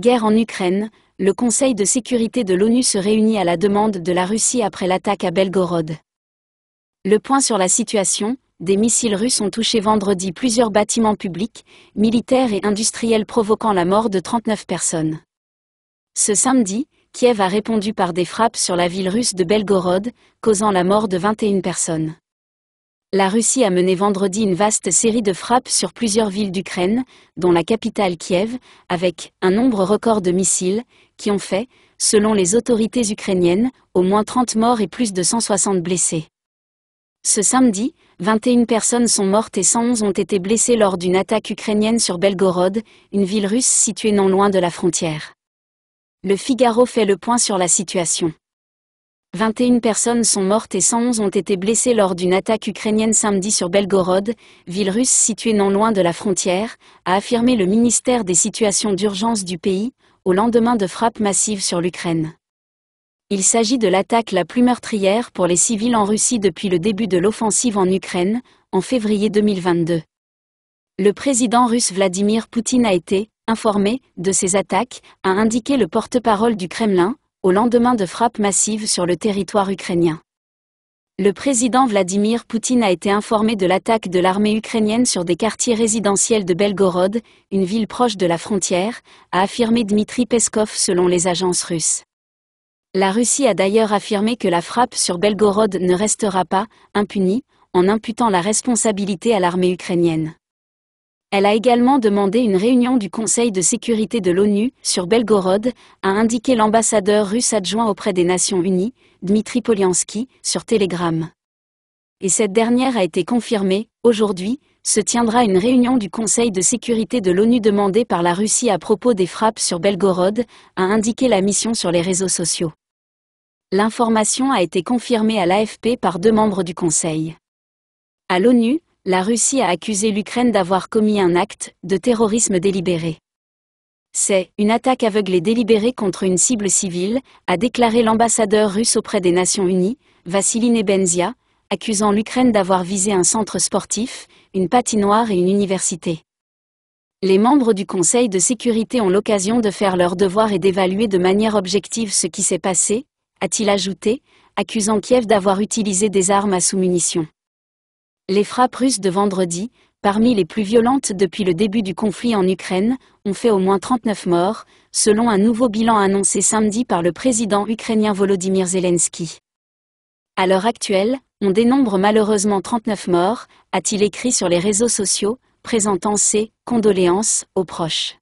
Guerre en Ukraine, le Conseil de sécurité de l'ONU se réunit à la demande de la Russie après l'attaque à Belgorod. Le point sur la situation, des missiles russes ont touché vendredi plusieurs bâtiments publics, militaires et industriels provoquant la mort de 39 personnes. Ce samedi, Kiev a répondu par des frappes sur la ville russe de Belgorod, causant la mort de 21 personnes la Russie a mené vendredi une vaste série de frappes sur plusieurs villes d'Ukraine, dont la capitale Kiev, avec un nombre record de missiles, qui ont fait, selon les autorités ukrainiennes, au moins 30 morts et plus de 160 blessés. Ce samedi, 21 personnes sont mortes et 111 ont été blessées lors d'une attaque ukrainienne sur Belgorod, une ville russe située non loin de la frontière. Le Figaro fait le point sur la situation. 21 personnes sont mortes et 111 ont été blessées lors d'une attaque ukrainienne samedi sur Belgorod, ville russe située non loin de la frontière, a affirmé le ministère des Situations d'urgence du pays, au lendemain de frappes massives sur l'Ukraine. Il s'agit de l'attaque la plus meurtrière pour les civils en Russie depuis le début de l'offensive en Ukraine, en février 2022. Le président russe Vladimir Poutine a été, informé de ces attaques, a indiqué le porte-parole du Kremlin, au lendemain de frappes massives sur le territoire ukrainien. Le président Vladimir Poutine a été informé de l'attaque de l'armée ukrainienne sur des quartiers résidentiels de Belgorod, une ville proche de la frontière, a affirmé Dmitri Peskov selon les agences russes. La Russie a d'ailleurs affirmé que la frappe sur Belgorod ne restera pas impunie, en imputant la responsabilité à l'armée ukrainienne. Elle a également demandé une réunion du Conseil de sécurité de l'ONU sur Belgorod, a indiqué l'ambassadeur russe adjoint auprès des Nations Unies, Dmitri Polyansky, sur Telegram. Et cette dernière a été confirmée, aujourd'hui, se tiendra une réunion du Conseil de sécurité de l'ONU demandée par la Russie à propos des frappes sur Belgorod, a indiqué la mission sur les réseaux sociaux. L'information a été confirmée à l'AFP par deux membres du Conseil. À l'ONU, la Russie a accusé l'Ukraine d'avoir commis un acte de terrorisme délibéré. C'est une attaque aveugle et délibérée contre une cible civile, a déclaré l'ambassadeur russe auprès des Nations Unies, Vassili Nebenzia, accusant l'Ukraine d'avoir visé un centre sportif, une patinoire et une université les membres du Conseil de sécurité ont l'occasion de faire leur devoir et d'évaluer de manière objective ce qui s'est passé, a-t-il ajouté, accusant Kiev d'avoir utilisé des armes à sous-munitions. Les frappes russes de vendredi, parmi les plus violentes depuis le début du conflit en Ukraine, ont fait au moins 39 morts, selon un nouveau bilan annoncé samedi par le président ukrainien Volodymyr Zelensky. À l'heure actuelle, on dénombre malheureusement 39 morts, a-t-il écrit sur les réseaux sociaux, présentant ses condoléances aux proches.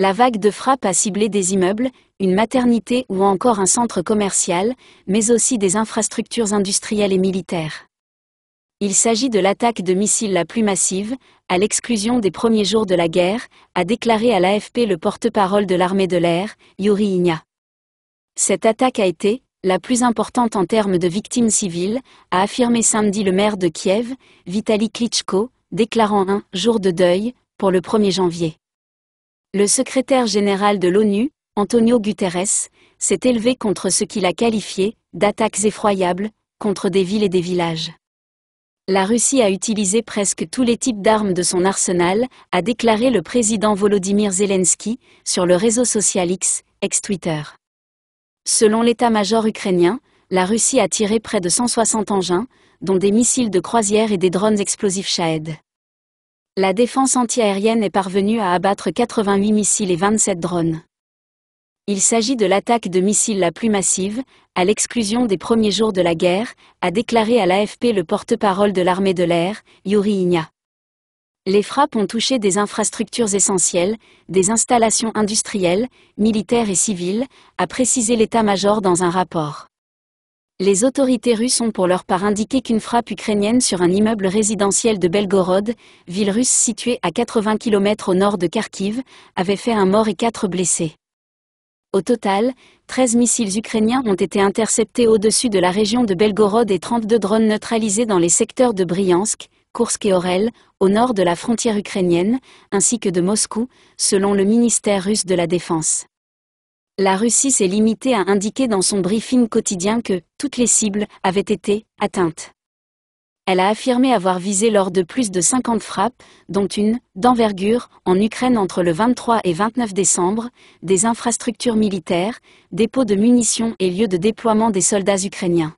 La vague de frappe a ciblé des immeubles, une maternité ou encore un centre commercial, mais aussi des infrastructures industrielles et militaires. Il s'agit de l'attaque de missiles la plus massive, à l'exclusion des premiers jours de la guerre, a déclaré à l'AFP le porte-parole de l'armée de l'air, Yuri Inya. Cette attaque a été, la plus importante en termes de victimes civiles, a affirmé samedi le maire de Kiev, Vitali Klitschko, déclarant un jour de deuil pour le 1er janvier. Le secrétaire général de l'ONU, Antonio Guterres, s'est élevé contre ce qu'il a qualifié d'attaques effroyables contre des villes et des villages. La Russie a utilisé presque tous les types d'armes de son arsenal, a déclaré le président Volodymyr Zelensky sur le réseau social X, ex-Twitter. Selon l'état-major ukrainien, la Russie a tiré près de 160 engins, dont des missiles de croisière et des drones explosifs Shahed. La défense antiaérienne est parvenue à abattre 88 missiles et 27 drones. Il s'agit de l'attaque de missiles la plus massive, à l'exclusion des premiers jours de la guerre, a déclaré à l'AFP le porte-parole de l'armée de l'air, Yuri Inya. Les frappes ont touché des infrastructures essentielles, des installations industrielles, militaires et civiles, a précisé l'état-major dans un rapport. Les autorités russes ont pour leur part indiqué qu'une frappe ukrainienne sur un immeuble résidentiel de Belgorod, ville russe située à 80 km au nord de Kharkiv, avait fait un mort et quatre blessés. Au total, 13 missiles ukrainiens ont été interceptés au-dessus de la région de Belgorod et 32 drones neutralisés dans les secteurs de Bryansk, Kursk et Orel, au nord de la frontière ukrainienne, ainsi que de Moscou, selon le ministère russe de la Défense. La Russie s'est limitée à indiquer dans son briefing quotidien que toutes les cibles avaient été atteintes. Elle a affirmé avoir visé lors de plus de 50 frappes, dont une, d'envergure, en Ukraine entre le 23 et 29 décembre, des infrastructures militaires, dépôts de munitions et lieux de déploiement des soldats ukrainiens.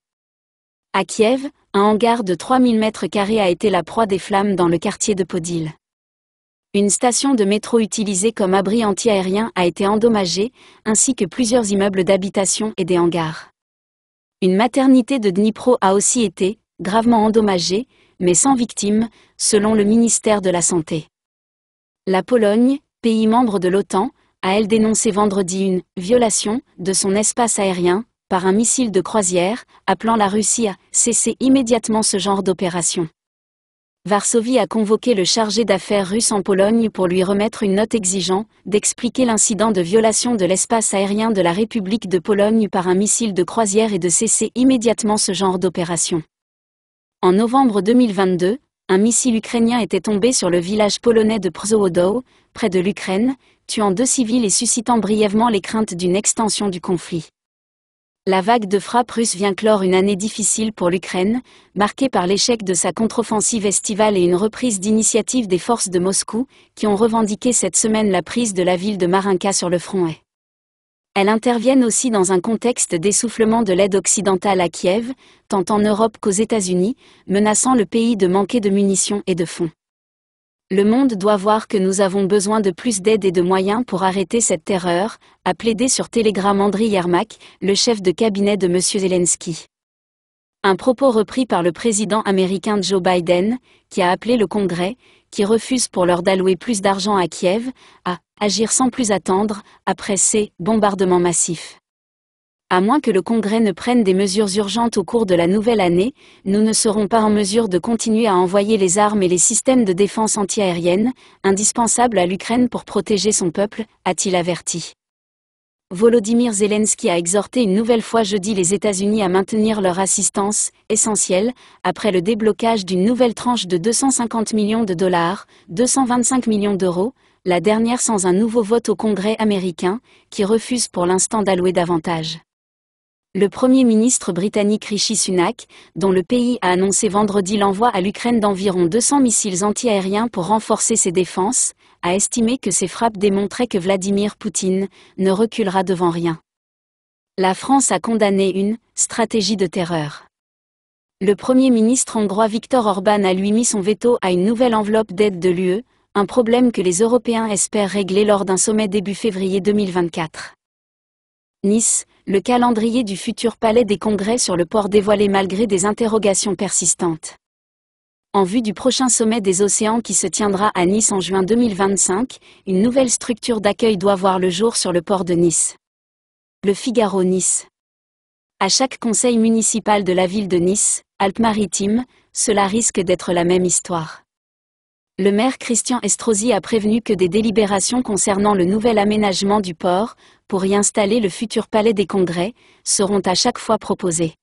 À Kiev, un hangar de 3000 mètres carrés a été la proie des flammes dans le quartier de Podil. Une station de métro utilisée comme abri antiaérien a été endommagée, ainsi que plusieurs immeubles d'habitation et des hangars. Une maternité de Dnipro a aussi été, gravement endommagé, mais sans victime, selon le ministère de la Santé. La Pologne, pays membre de l'OTAN, a elle dénoncé vendredi une violation de son espace aérien par un missile de croisière, appelant la Russie à cesser immédiatement ce genre d'opération. Varsovie a convoqué le chargé d'affaires russe en Pologne pour lui remettre une note exigeant d'expliquer l'incident de violation de l'espace aérien de la République de Pologne par un missile de croisière et de cesser immédiatement ce genre d'opération. En novembre 2022, un missile ukrainien était tombé sur le village polonais de Przewodow, près de l'Ukraine, tuant deux civils et suscitant brièvement les craintes d'une extension du conflit. La vague de frappe russe vient clore une année difficile pour l'Ukraine, marquée par l'échec de sa contre-offensive estivale et une reprise d'initiative des forces de Moscou, qui ont revendiqué cette semaine la prise de la ville de Marinka sur le front est. Elles interviennent aussi dans un contexte d'essoufflement de l'aide occidentale à Kiev, tant en Europe qu'aux États-Unis, menaçant le pays de manquer de munitions et de fonds. Le monde doit voir que nous avons besoin de plus d'aide et de moyens pour arrêter cette terreur, a plaidé sur Telegram Andriy Yermak, le chef de cabinet de M. Zelensky. Un propos repris par le président américain Joe Biden, qui a appelé le Congrès, qui refusent pour leur d'allouer plus d'argent à Kiev, à agir sans plus attendre, après ces bombardements massifs. À moins que le Congrès ne prenne des mesures urgentes au cours de la nouvelle année, nous ne serons pas en mesure de continuer à envoyer les armes et les systèmes de défense antiaérienne, indispensables à l'Ukraine pour protéger son peuple, a-t-il averti. Volodymyr Zelensky a exhorté une nouvelle fois jeudi les États-Unis à maintenir leur assistance, essentielle, après le déblocage d'une nouvelle tranche de 250 millions de dollars, 225 millions d'euros, la dernière sans un nouveau vote au Congrès américain, qui refuse pour l'instant d'allouer davantage. Le Premier ministre britannique Rishi Sunak, dont le pays a annoncé vendredi l'envoi à l'Ukraine d'environ 200 missiles antiaériens pour renforcer ses défenses, a estimé que ces frappes démontraient que Vladimir Poutine ne reculera devant rien. La France a condamné une stratégie de terreur. Le Premier ministre hongrois Viktor Orban a lui mis son veto à une nouvelle enveloppe d'aide de l'UE, un problème que les Européens espèrent régler lors d'un sommet début février 2024. Nice, le calendrier du futur palais des congrès sur le port dévoilé malgré des interrogations persistantes. En vue du prochain sommet des océans qui se tiendra à Nice en juin 2025, une nouvelle structure d'accueil doit voir le jour sur le port de Nice. Le Figaro Nice. À chaque conseil municipal de la ville de Nice, Alpes-Maritimes, cela risque d'être la même histoire. Le maire Christian Estrosi a prévenu que des délibérations concernant le nouvel aménagement du port pour y installer le futur Palais des Congrès, seront à chaque fois proposés.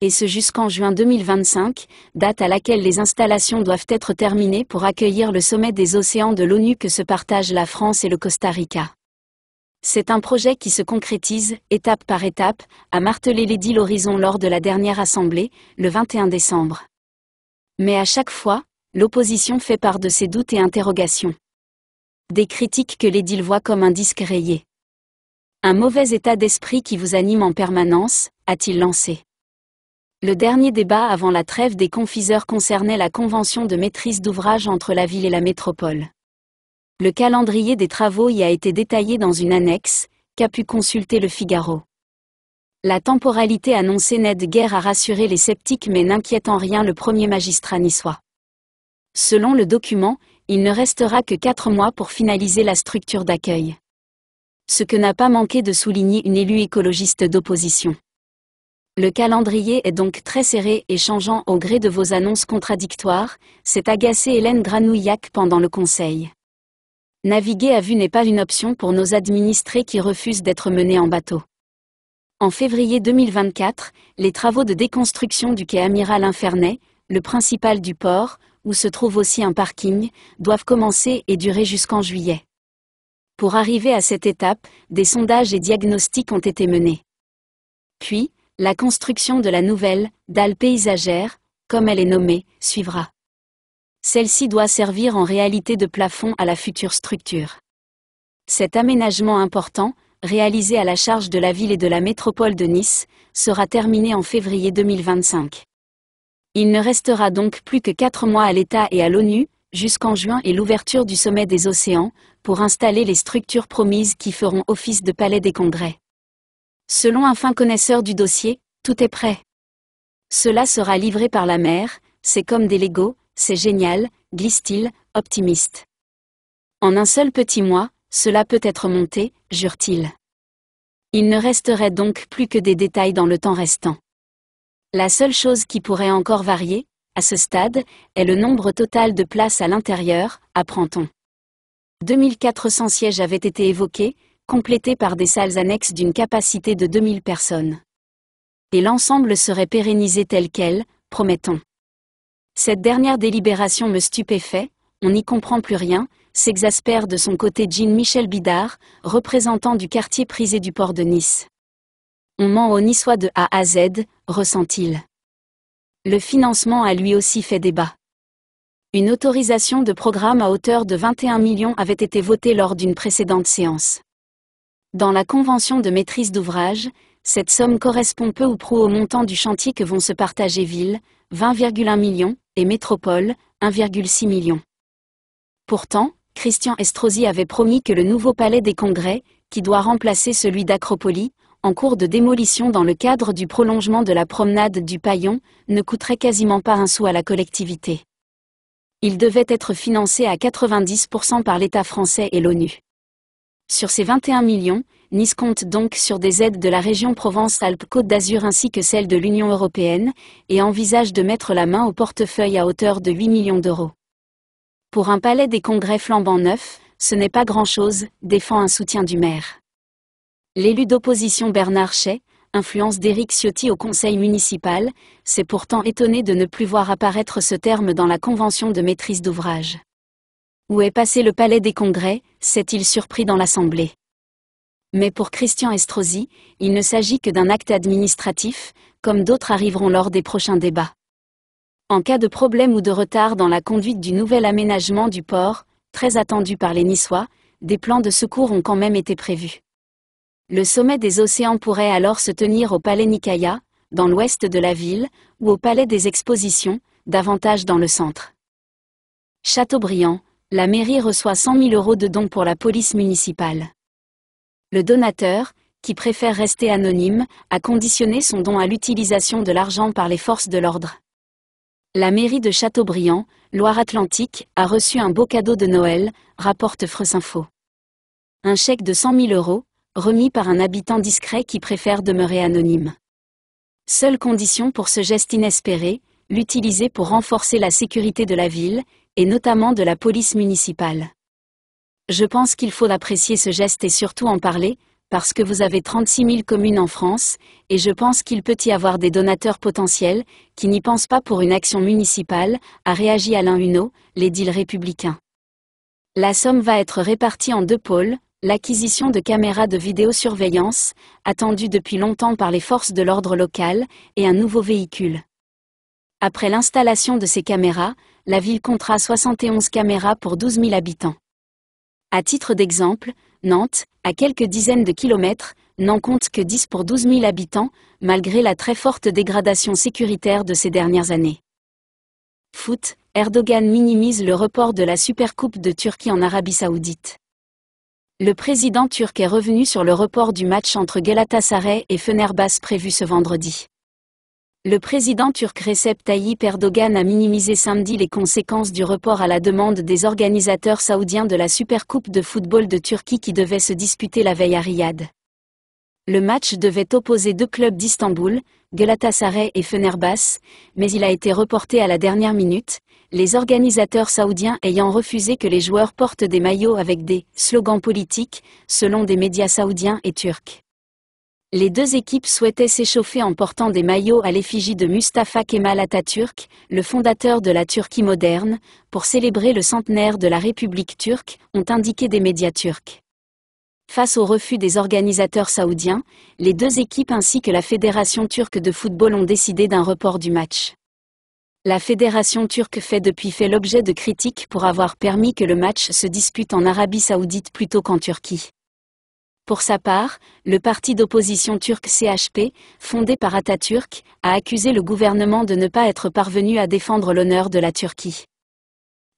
Et ce jusqu'en juin 2025, date à laquelle les installations doivent être terminées pour accueillir le sommet des océans de l'ONU que se partagent la France et le Costa Rica. C'est un projet qui se concrétise, étape par étape, a martelé Lady L'Horizon lors de la dernière assemblée, le 21 décembre. Mais à chaque fois, l'opposition fait part de ses doutes et interrogations. Des critiques que l'édile voit comme un disque rayé. Un mauvais état d'esprit qui vous anime en permanence, a-t-il lancé. Le dernier débat avant la trêve des confiseurs concernait la convention de maîtrise d'ouvrage entre la ville et la métropole. Le calendrier des travaux y a été détaillé dans une annexe, qu'a pu consulter le Figaro. La temporalité annoncée n'aide guère à rassurer les sceptiques mais n'inquiète en rien le premier magistrat niçois. Selon le document, il ne restera que quatre mois pour finaliser la structure d'accueil ce que n'a pas manqué de souligner une élue écologiste d'opposition. Le calendrier est donc très serré et changeant au gré de vos annonces contradictoires, s'est agacée Hélène Granouillac pendant le Conseil. Naviguer à vue n'est pas une option pour nos administrés qui refusent d'être menés en bateau. En février 2024, les travaux de déconstruction du quai Amiral Infernet, le principal du port, où se trouve aussi un parking, doivent commencer et durer jusqu'en juillet. Pour arriver à cette étape, des sondages et diagnostics ont été menés. Puis, la construction de la nouvelle dalle paysagère, comme elle est nommée, suivra. Celle-ci doit servir en réalité de plafond à la future structure. Cet aménagement important, réalisé à la charge de la ville et de la métropole de Nice, sera terminé en février 2025. Il ne restera donc plus que quatre mois à l'État et à l'ONU jusqu'en juin et l'ouverture du sommet des océans, pour installer les structures promises qui feront office de palais des congrès. Selon un fin connaisseur du dossier, tout est prêt. Cela sera livré par la mer, c'est comme des Legos, c'est génial, glisse-t-il, optimiste. En un seul petit mois, cela peut être monté, jure-t-il. Il ne resterait donc plus que des détails dans le temps restant. La seule chose qui pourrait encore varier, à ce stade, est le nombre total de places à l'intérieur, apprend-on. 2400 sièges avaient été évoqués, complétés par des salles annexes d'une capacité de 2000 personnes. Et l'ensemble serait pérennisé tel quel, promet-on. Cette dernière délibération me stupéfait, on n'y comprend plus rien, s'exaspère de son côté Jean-Michel Bidard, représentant du quartier prisé du port de Nice. On ment aux Niçois de A à Z, ressent-il. Le financement a lui aussi fait débat. Une autorisation de programme à hauteur de 21 millions avait été votée lors d'une précédente séance. Dans la convention de maîtrise d'ouvrage, cette somme correspond peu ou prou au montant du chantier que vont se partager Ville, 20,1 millions, et métropole, 1,6 million. Pourtant, Christian Estrosi avait promis que le nouveau palais des congrès, qui doit remplacer celui d'Acropolis, en cours de démolition dans le cadre du prolongement de la promenade du Paillon, ne coûterait quasiment pas un sou à la collectivité. Il devait être financé à 90% par l'État français et l'ONU. Sur ces 21 millions, Nice compte donc sur des aides de la région Provence-Alpes-Côte d'Azur ainsi que celles de l'Union européenne, et envisage de mettre la main au portefeuille à hauteur de 8 millions d'euros. Pour un palais des congrès flambant neuf, ce n'est pas grand-chose, défend un soutien du maire. L'élu d'opposition Bernard Chay, influence d'Éric Ciotti au conseil municipal, s'est pourtant étonné de ne plus voir apparaître ce terme dans la convention de maîtrise d'ouvrage. Où est passé le palais des congrès, s'est-il surpris dans l'Assemblée. Mais pour Christian Estrosi, il ne s'agit que d'un acte administratif, comme d'autres arriveront lors des prochains débats. En cas de problème ou de retard dans la conduite du nouvel aménagement du port, très attendu par les Niçois, des plans de secours ont quand même été prévus. Le sommet des océans pourrait alors se tenir au palais Nikaya, dans l'ouest de la ville, ou au palais des expositions, davantage dans le centre. Châteaubriand, la mairie reçoit 100 000 euros de dons pour la police municipale. Le donateur, qui préfère rester anonyme, a conditionné son don à l'utilisation de l'argent par les forces de l'ordre. La mairie de Châteaubriand, Loire-Atlantique, a reçu un beau cadeau de Noël, rapporte Freusinfo. Un chèque de 100 000 euros, remis par un habitant discret qui préfère demeurer anonyme. Seule condition pour ce geste inespéré, l'utiliser pour renforcer la sécurité de la ville, et notamment de la police municipale. Je pense qu'il faut apprécier ce geste et surtout en parler, parce que vous avez 36 000 communes en France, et je pense qu'il peut y avoir des donateurs potentiels, qui n'y pensent pas pour une action municipale, a réagi Alain Huneau, l'édile républicain. La somme va être répartie en deux pôles, L'acquisition de caméras de vidéosurveillance, attendue depuis longtemps par les forces de l'ordre local, et un nouveau véhicule. Après l'installation de ces caméras, la ville comptera 71 caméras pour 12 000 habitants. À titre d'exemple, Nantes, à quelques dizaines de kilomètres, n'en compte que 10 pour 12 000 habitants, malgré la très forte dégradation sécuritaire de ces dernières années. Foot, Erdogan minimise le report de la Supercoupe de Turquie en Arabie saoudite. Le président turc est revenu sur le report du match entre Galatasaray et Fenerbahce prévu ce vendredi. Le président turc Recep Tayyip Erdogan a minimisé samedi les conséquences du report à la demande des organisateurs saoudiens de la Supercoupe de football de Turquie qui devait se disputer la veille à Riyad. Le match devait opposer deux clubs d'Istanbul, Galatasaray et Fenerbahçe, mais il a été reporté à la dernière minute, les organisateurs saoudiens ayant refusé que les joueurs portent des maillots avec des slogans politiques, selon des médias saoudiens et turcs. Les deux équipes souhaitaient s'échauffer en portant des maillots à l'effigie de Mustafa Kemal Atatürk, le fondateur de la Turquie moderne, pour célébrer le centenaire de la République turque, ont indiqué des médias turcs. Face au refus des organisateurs saoudiens, les deux équipes ainsi que la Fédération turque de football ont décidé d'un report du match. La Fédération turque fait depuis fait l'objet de critiques pour avoir permis que le match se dispute en Arabie saoudite plutôt qu'en Turquie. Pour sa part, le parti d'opposition turc CHP, fondé par Atatürk, a accusé le gouvernement de ne pas être parvenu à défendre l'honneur de la Turquie.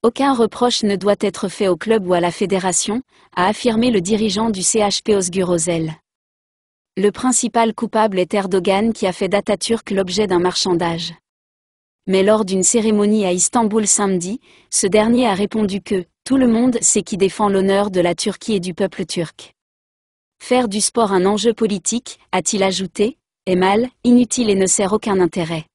Aucun reproche ne doit être fait au club ou à la fédération, a affirmé le dirigeant du CHP Osgur Ozel. Le principal coupable est Erdogan qui a fait d'Atatürk l'objet d'un marchandage. Mais lors d'une cérémonie à Istanbul samedi, ce dernier a répondu que « tout le monde sait qui défend l'honneur de la Turquie et du peuple turc ». Faire du sport un enjeu politique, a-t-il ajouté, est mal, inutile et ne sert aucun intérêt.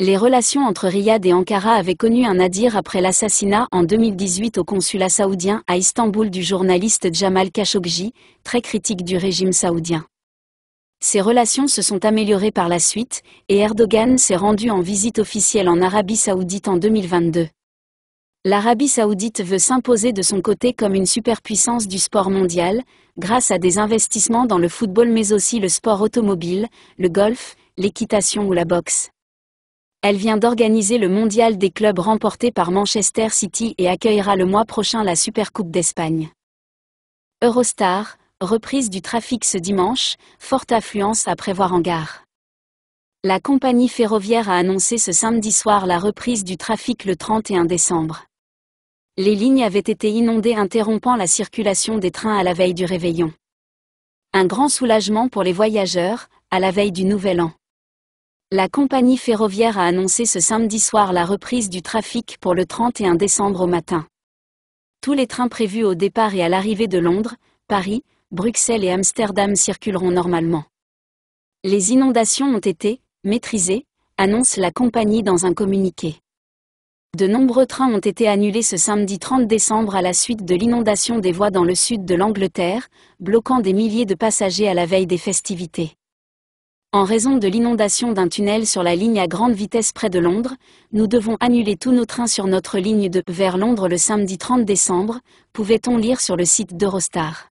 Les relations entre Riyad et Ankara avaient connu un nadir après l'assassinat en 2018 au consulat saoudien à Istanbul du journaliste Jamal Khashoggi, très critique du régime saoudien. Ces relations se sont améliorées par la suite, et Erdogan s'est rendu en visite officielle en Arabie saoudite en 2022. L'Arabie saoudite veut s'imposer de son côté comme une superpuissance du sport mondial, grâce à des investissements dans le football mais aussi le sport automobile, le golf, l'équitation ou la boxe. Elle vient d'organiser le mondial des clubs remporté par Manchester City et accueillera le mois prochain la Supercoupe d'Espagne. Eurostar, reprise du trafic ce dimanche, forte affluence à prévoir en gare. La compagnie ferroviaire a annoncé ce samedi soir la reprise du trafic le 31 décembre. Les lignes avaient été inondées interrompant la circulation des trains à la veille du réveillon. Un grand soulagement pour les voyageurs, à la veille du Nouvel An. La compagnie ferroviaire a annoncé ce samedi soir la reprise du trafic pour le 31 décembre au matin. Tous les trains prévus au départ et à l'arrivée de Londres, Paris, Bruxelles et Amsterdam circuleront normalement. Les inondations ont été maîtrisées, annonce la compagnie dans un communiqué. De nombreux trains ont été annulés ce samedi 30 décembre à la suite de l'inondation des voies dans le sud de l'Angleterre, bloquant des milliers de passagers à la veille des festivités. En raison de l'inondation d'un tunnel sur la ligne à grande vitesse près de Londres, nous devons annuler tous nos trains sur notre ligne de vers Londres le samedi 30 décembre, pouvait-on lire sur le site d'Eurostar.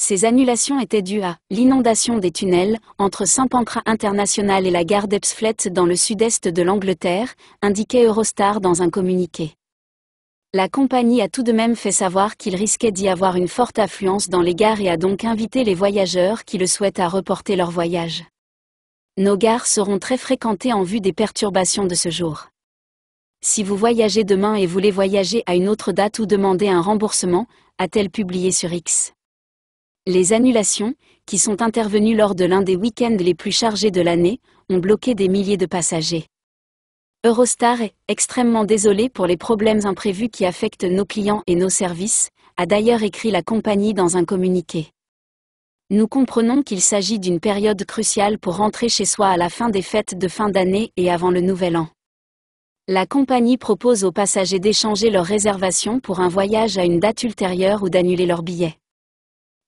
Ces annulations étaient dues à l'inondation des tunnels entre Saint-Pancras International et la gare d'Epsflet dans le sud-est de l'Angleterre, indiquait Eurostar dans un communiqué. La compagnie a tout de même fait savoir qu'il risquait d'y avoir une forte affluence dans les gares et a donc invité les voyageurs qui le souhaitent à reporter leur voyage nos gares seront très fréquentées en vue des perturbations de ce jour. Si vous voyagez demain et voulez voyager à une autre date ou demander un remboursement, a-t-elle publié sur X. Les annulations, qui sont intervenues lors de l'un des week-ends les plus chargés de l'année, ont bloqué des milliers de passagers. Eurostar est extrêmement désolé pour les problèmes imprévus qui affectent nos clients et nos services, a d'ailleurs écrit la compagnie dans un communiqué. Nous comprenons qu'il s'agit d'une période cruciale pour rentrer chez soi à la fin des fêtes de fin d'année et avant le nouvel an. La compagnie propose aux passagers d'échanger leur réservation pour un voyage à une date ultérieure ou d'annuler leur billet.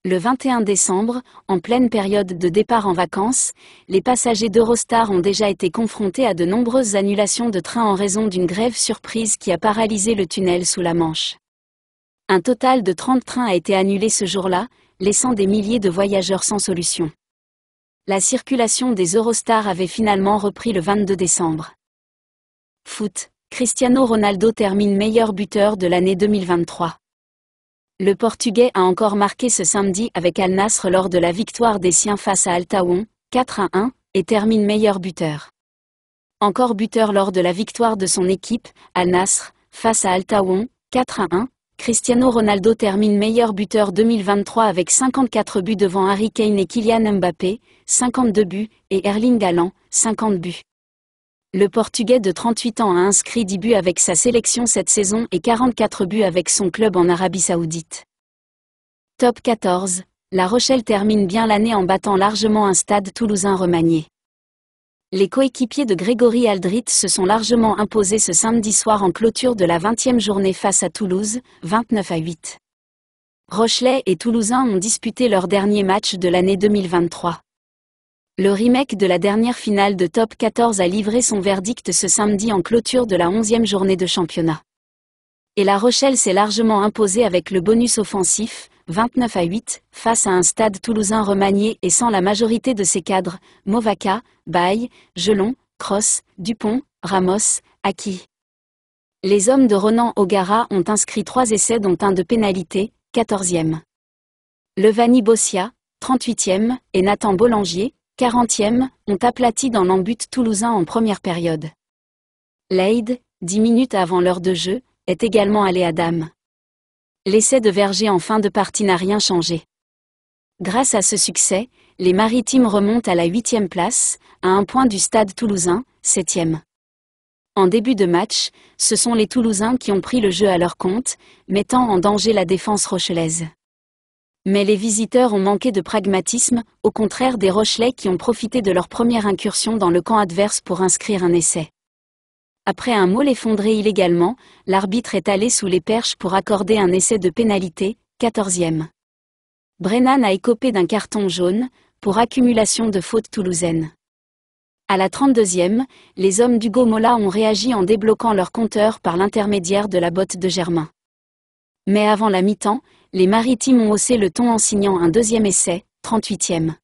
Le 21 décembre, en pleine période de départ en vacances, les passagers d'Eurostar ont déjà été confrontés à de nombreuses annulations de trains en raison d'une grève surprise qui a paralysé le tunnel sous la Manche. Un total de 30 trains a été annulé ce jour-là, laissant des milliers de voyageurs sans solution. La circulation des Eurostars avait finalement repris le 22 décembre. Foot. Cristiano Ronaldo termine meilleur buteur de l'année 2023. Le Portugais a encore marqué ce samedi avec Al Nasr lors de la victoire des siens face à Altaon, 4 à 1, et termine meilleur buteur. Encore buteur lors de la victoire de son équipe, Al Nasr, face à Altaon, 4 à 1, Cristiano Ronaldo termine meilleur buteur 2023 avec 54 buts devant Harry Kane et Kylian Mbappé, 52 buts, et Erling Haaland, 50 buts. Le Portugais de 38 ans a inscrit 10 buts avec sa sélection cette saison et 44 buts avec son club en Arabie Saoudite. Top 14, La Rochelle termine bien l'année en battant largement un stade toulousain remanié. Les coéquipiers de Grégory Aldrit se sont largement imposés ce samedi soir en clôture de la 20e journée face à Toulouse, 29 à 8. Rochelais et Toulousains ont disputé leur dernier match de l'année 2023. Le remake de la dernière finale de Top 14 a livré son verdict ce samedi en clôture de la 11e journée de championnat. Et La Rochelle s'est largement imposée avec le bonus offensif, 29 à 8, face à un stade toulousain remanié et sans la majorité de ses cadres, Movaca, Bail, Gelon, Cross, Dupont, Ramos, Aki. Les hommes de Ronan Ogara ont inscrit trois essais dont un de pénalité, 14e. Levani Bossia, 38e, et Nathan Bollangier, 40e, ont aplati dans l'embut toulousain en première période. Leide, 10 minutes avant l'heure de jeu, est également allé à Dame l'essai de Verger en fin de partie n'a rien changé. Grâce à ce succès, les Maritimes remontent à la huitième place, à un point du stade toulousain, septième. En début de match, ce sont les Toulousains qui ont pris le jeu à leur compte, mettant en danger la défense rochelaise. Mais les visiteurs ont manqué de pragmatisme, au contraire des Rochelais qui ont profité de leur première incursion dans le camp adverse pour inscrire un essai. Après un mot effondré illégalement, l'arbitre est allé sous les perches pour accorder un essai de pénalité, 14e. Brennan a écopé d'un carton jaune, pour accumulation de fautes toulousaines. À la 32e, les hommes d'Hugo Mola ont réagi en débloquant leur compteur par l'intermédiaire de la botte de Germain. Mais avant la mi-temps, les maritimes ont haussé le ton en signant un deuxième essai, 38e.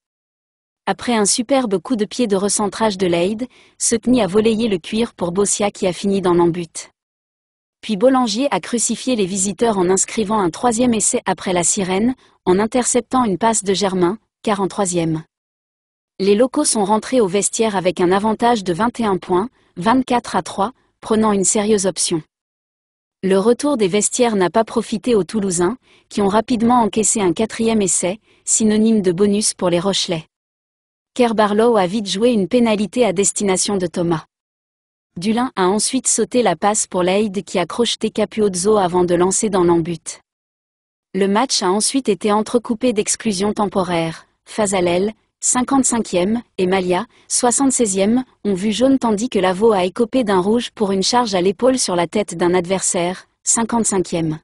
Après un superbe coup de pied de recentrage de Leyde, tenit a volé le cuir pour Bossia qui a fini dans l'embute. Puis Bollangier a crucifié les visiteurs en inscrivant un troisième essai après la sirène, en interceptant une passe de Germain, 43e. Les locaux sont rentrés au vestiaire avec un avantage de 21 points, 24 à 3, prenant une sérieuse option. Le retour des vestiaires n'a pas profité aux Toulousains, qui ont rapidement encaissé un quatrième essai, synonyme de bonus pour les Rochelais. Ker Barlow a vite joué une pénalité à destination de Thomas. Dulin a ensuite sauté la passe pour Leide qui a crocheté Capuozzo avant de lancer dans l'embut. Le match a ensuite été entrecoupé d'exclusions temporaires. Fazalel, 55e, et Malia, 76e, ont vu jaune tandis que Lavo a écopé d'un rouge pour une charge à l'épaule sur la tête d'un adversaire, 55e.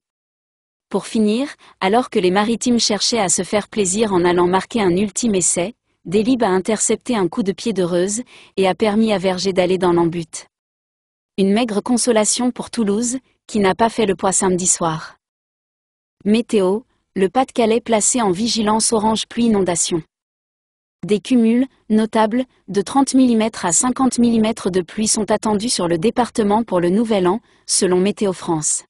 Pour finir, alors que les maritimes cherchaient à se faire plaisir en allant marquer un ultime essai, Delib a intercepté un coup de pied d'heureuse et a permis à Verger d'aller dans l'embut. Une maigre consolation pour Toulouse, qui n'a pas fait le poids samedi soir. Météo, le Pas-de-Calais placé en vigilance orange pluie inondation. Des cumuls, notables, de 30 mm à 50 mm de pluie sont attendus sur le département pour le nouvel an, selon Météo France.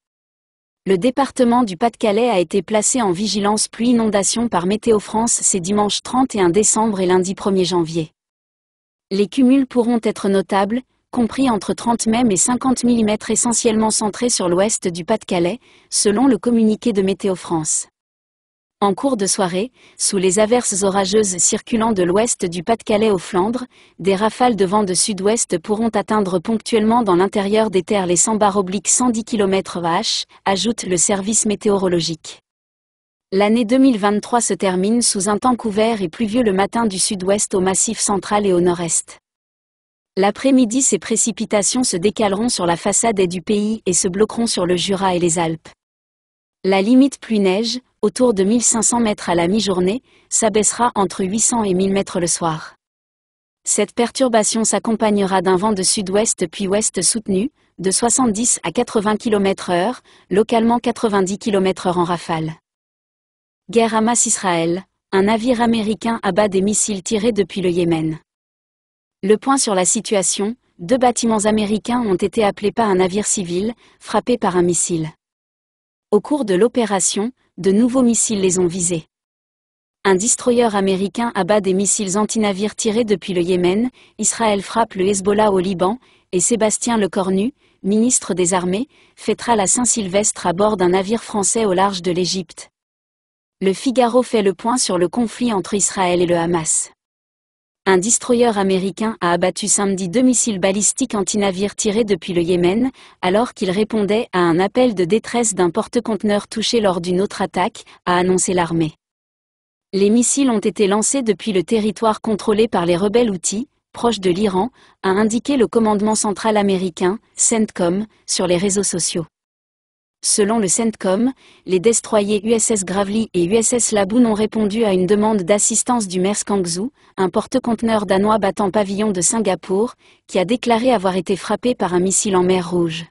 Le département du Pas-de-Calais a été placé en vigilance pluie-inondation par Météo France ces dimanches 31 décembre et lundi 1er janvier. Les cumuls pourront être notables, compris entre 30 mm et 50 mm essentiellement centrés sur l'ouest du Pas-de-Calais, selon le communiqué de Météo France. En cours de soirée, sous les averses orageuses circulant de l'ouest du Pas-de-Calais aux Flandres, des rafales de vent de sud-ouest pourront atteindre ponctuellement dans l'intérieur des terres les 100 barres obliques 110 km/h, ajoute le service météorologique. L'année 2023 se termine sous un temps couvert et pluvieux le matin du sud-ouest au massif central et au nord-est. L'après-midi, ces précipitations se décaleront sur la façade et du pays et se bloqueront sur le Jura et les Alpes. La limite pluie-neige, autour de 1500 mètres à la mi-journée, s'abaissera entre 800 et 1000 mètres le soir. Cette perturbation s'accompagnera d'un vent de sud-ouest puis ouest soutenu, de 70 à 80 km/h, localement 90 km/h en rafale. Guerre Hamas-Israël, un navire américain abat des missiles tirés depuis le Yémen. Le point sur la situation, deux bâtiments américains ont été appelés par un navire civil, frappés par un missile. Au cours de l'opération, de nouveaux missiles les ont visés. Un destroyer américain abat des missiles antinavires tirés depuis le Yémen, Israël frappe le Hezbollah au Liban, et Sébastien Lecornu, ministre des Armées, fêtera la Saint-Sylvestre à bord d'un navire français au large de l'Égypte. Le Figaro fait le point sur le conflit entre Israël et le Hamas un destroyer américain a abattu samedi deux missiles balistiques anti navire tirés depuis le Yémen, alors qu'il répondait à un appel de détresse d'un porte-conteneur touché lors d'une autre attaque, a annoncé l'armée. Les missiles ont été lancés depuis le territoire contrôlé par les rebelles outils, proche de l'Iran, a indiqué le commandement central américain, CENTCOM, sur les réseaux sociaux. Selon le CENTCOM, les destroyers USS Gravely et USS Laboon ont répondu à une demande d'assistance du MERS kangzou un porte conteneur danois battant pavillon de Singapour, qui a déclaré avoir été frappé par un missile en mer Rouge.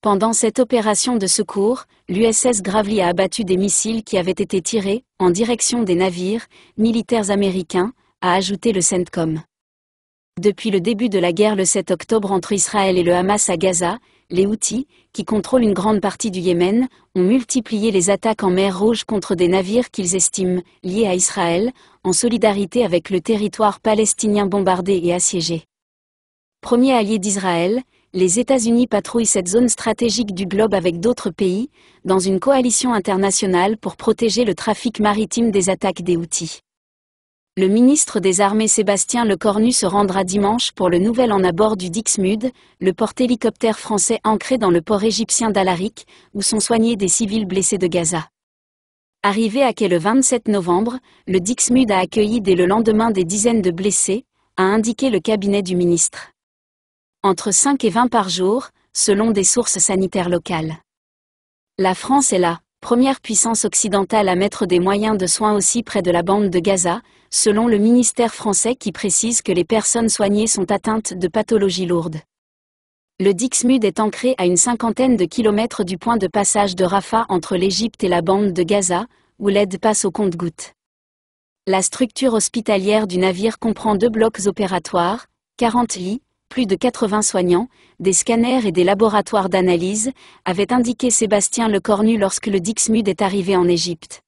Pendant cette opération de secours, l'USS Gravely a abattu des missiles qui avaient été tirés, en direction des navires, militaires américains, a ajouté le CENTCOM. Depuis le début de la guerre le 7 octobre entre Israël et le Hamas à Gaza, les Houthis, qui contrôlent une grande partie du Yémen, ont multiplié les attaques en mer Rouge contre des navires qu'ils estiment liés à Israël, en solidarité avec le territoire palestinien bombardé et assiégé. Premier allié d'Israël, les États-Unis patrouillent cette zone stratégique du globe avec d'autres pays, dans une coalition internationale pour protéger le trafic maritime des attaques des Houthis le ministre des Armées Sébastien Lecornu se rendra dimanche pour le nouvel en abord du Dixmude, le porte-hélicoptère français ancré dans le port égyptien d'Alaric, où sont soignés des civils blessés de Gaza. Arrivé à quai le 27 novembre, le Dixmude a accueilli dès le lendemain des dizaines de blessés, a indiqué le cabinet du ministre. Entre 5 et 20 par jour, selon des sources sanitaires locales. La France est là, première puissance occidentale à mettre des moyens de soins aussi près de la bande de Gaza, selon le ministère français qui précise que les personnes soignées sont atteintes de pathologies lourdes. Le Dixmude est ancré à une cinquantaine de kilomètres du point de passage de Rafah entre l'Égypte et la bande de Gaza, où l'aide passe au compte-gouttes. La structure hospitalière du navire comprend deux blocs opératoires, 40 lits, plus de 80 soignants, des scanners et des laboratoires d'analyse, avaient indiqué Sébastien Lecornu lorsque le Dixmude est arrivé en Égypte.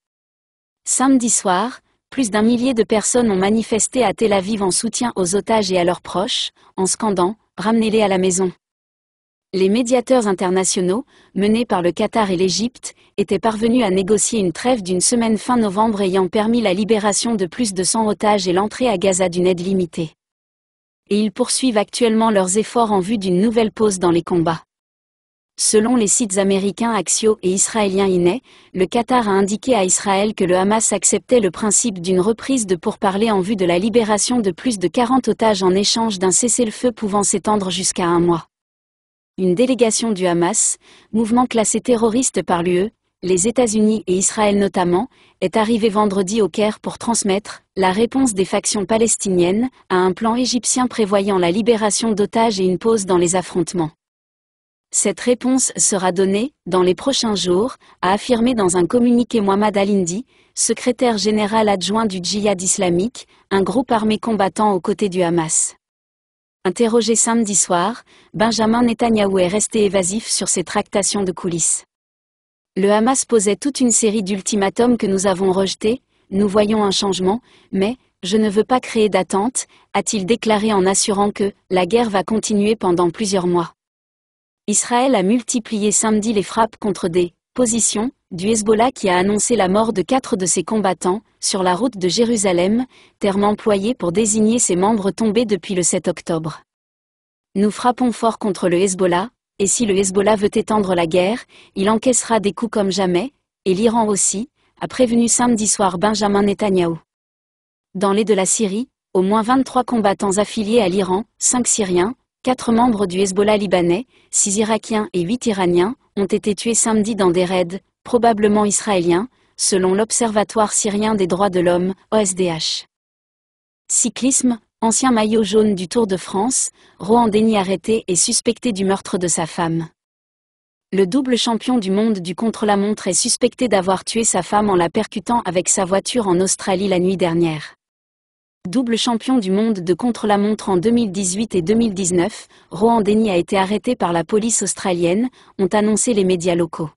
Samedi soir, plus d'un millier de personnes ont manifesté à Tel Aviv en soutien aux otages et à leurs proches, en scandant « Ramenez-les à la maison ». Les médiateurs internationaux, menés par le Qatar et l'Égypte, étaient parvenus à négocier une trêve d'une semaine fin novembre ayant permis la libération de plus de 100 otages et l'entrée à Gaza d'une aide limitée et ils poursuivent actuellement leurs efforts en vue d'une nouvelle pause dans les combats. Selon les sites américains Axio et israéliens Inet, le Qatar a indiqué à Israël que le Hamas acceptait le principe d'une reprise de pourparlers en vue de la libération de plus de 40 otages en échange d'un cessez-le-feu pouvant s'étendre jusqu'à un mois. Une délégation du Hamas, mouvement classé terroriste par l'UE, les États-Unis et Israël notamment, est arrivé vendredi au Caire pour transmettre la réponse des factions palestiniennes à un plan égyptien prévoyant la libération d'otages et une pause dans les affrontements. Cette réponse sera donnée, dans les prochains jours, a affirmé dans un communiqué Mohamed al secrétaire général adjoint du djihad islamique, un groupe armé combattant aux côtés du Hamas. Interrogé samedi soir, Benjamin Netanyahu est resté évasif sur ses tractations de coulisses. Le Hamas posait toute une série d'ultimatums que nous avons rejetés, nous voyons un changement, mais, je ne veux pas créer d'attente, a-t-il déclaré en assurant que, la guerre va continuer pendant plusieurs mois. Israël a multiplié samedi les frappes contre des positions du Hezbollah qui a annoncé la mort de quatre de ses combattants sur la route de Jérusalem, terme employé pour désigner ses membres tombés depuis le 7 octobre. Nous frappons fort contre le Hezbollah, et si le Hezbollah veut étendre la guerre, il encaissera des coups comme jamais, et l'Iran aussi, a prévenu samedi soir Benjamin Netanyahu. Dans les de la Syrie, au moins 23 combattants affiliés à l'Iran, 5 Syriens, 4 membres du Hezbollah libanais, 6 Irakiens et 8 Iraniens, ont été tués samedi dans des raids, probablement israéliens, selon l'Observatoire syrien des droits de l'homme, OSDH. Cyclisme, ancien maillot jaune du Tour de France, Rohan Denny arrêté et suspecté du meurtre de sa femme. Le double champion du monde du contre-la-montre est suspecté d'avoir tué sa femme en la percutant avec sa voiture en Australie la nuit dernière. Double champion du monde de contre-la-montre en 2018 et 2019, Rohan Denny a été arrêté par la police australienne, ont annoncé les médias locaux.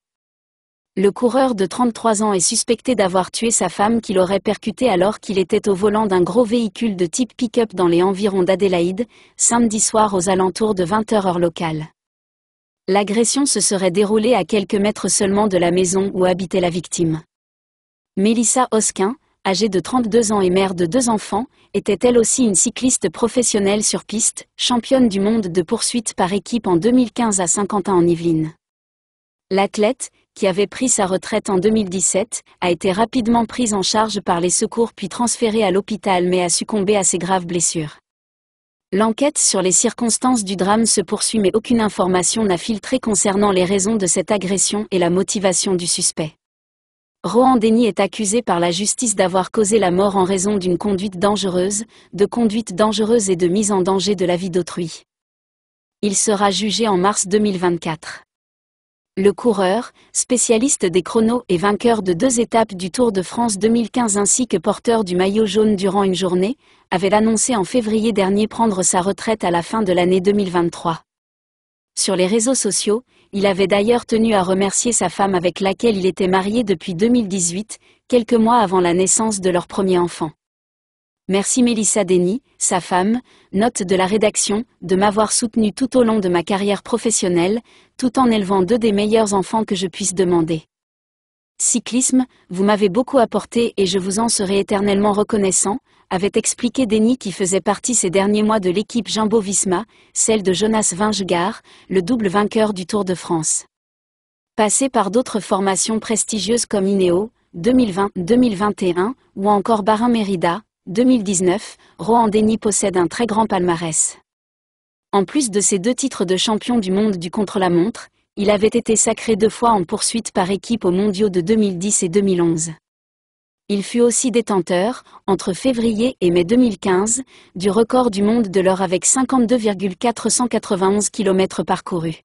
Le coureur de 33 ans est suspecté d'avoir tué sa femme qui l'aurait percuté alors qu'il était au volant d'un gros véhicule de type pick-up dans les environs d'Adélaïde, samedi soir aux alentours de 20h heure locale. L'agression se serait déroulée à quelques mètres seulement de la maison où habitait la victime. Mélissa Hoskin, âgée de 32 ans et mère de deux enfants, était elle aussi une cycliste professionnelle sur piste, championne du monde de poursuite par équipe en 2015 à Saint-Quentin en Yvelines. L'athlète, qui avait pris sa retraite en 2017, a été rapidement prise en charge par les secours puis transférée à l'hôpital mais a succombé à ses graves blessures. L'enquête sur les circonstances du drame se poursuit mais aucune information n'a filtré concernant les raisons de cette agression et la motivation du suspect. Rohan Denis est accusé par la justice d'avoir causé la mort en raison d'une conduite dangereuse, de conduite dangereuse et de mise en danger de la vie d'autrui. Il sera jugé en mars 2024. Le coureur, spécialiste des chronos et vainqueur de deux étapes du Tour de France 2015 ainsi que porteur du maillot jaune durant une journée, avait annoncé en février dernier prendre sa retraite à la fin de l'année 2023. Sur les réseaux sociaux, il avait d'ailleurs tenu à remercier sa femme avec laquelle il était marié depuis 2018, quelques mois avant la naissance de leur premier enfant. Merci Mélissa Denis, sa femme, note de la rédaction, de m'avoir soutenue tout au long de ma carrière professionnelle, tout en élevant deux des meilleurs enfants que je puisse demander. Cyclisme, vous m'avez beaucoup apporté et je vous en serai éternellement reconnaissant, avait expliqué Denis qui faisait partie ces derniers mois de l'équipe Jumbo-Visma, celle de Jonas Vingegaard, le double vainqueur du Tour de France. Passé par d'autres formations prestigieuses comme INEO, 2020-2021, ou encore Barin Mérida, 2019, Rohan Denny possède un très grand palmarès. En plus de ses deux titres de champion du monde du contre-la-montre, il avait été sacré deux fois en poursuite par équipe aux mondiaux de 2010 et 2011. Il fut aussi détenteur, entre février et mai 2015, du record du monde de l'or avec 52,491 km parcourus.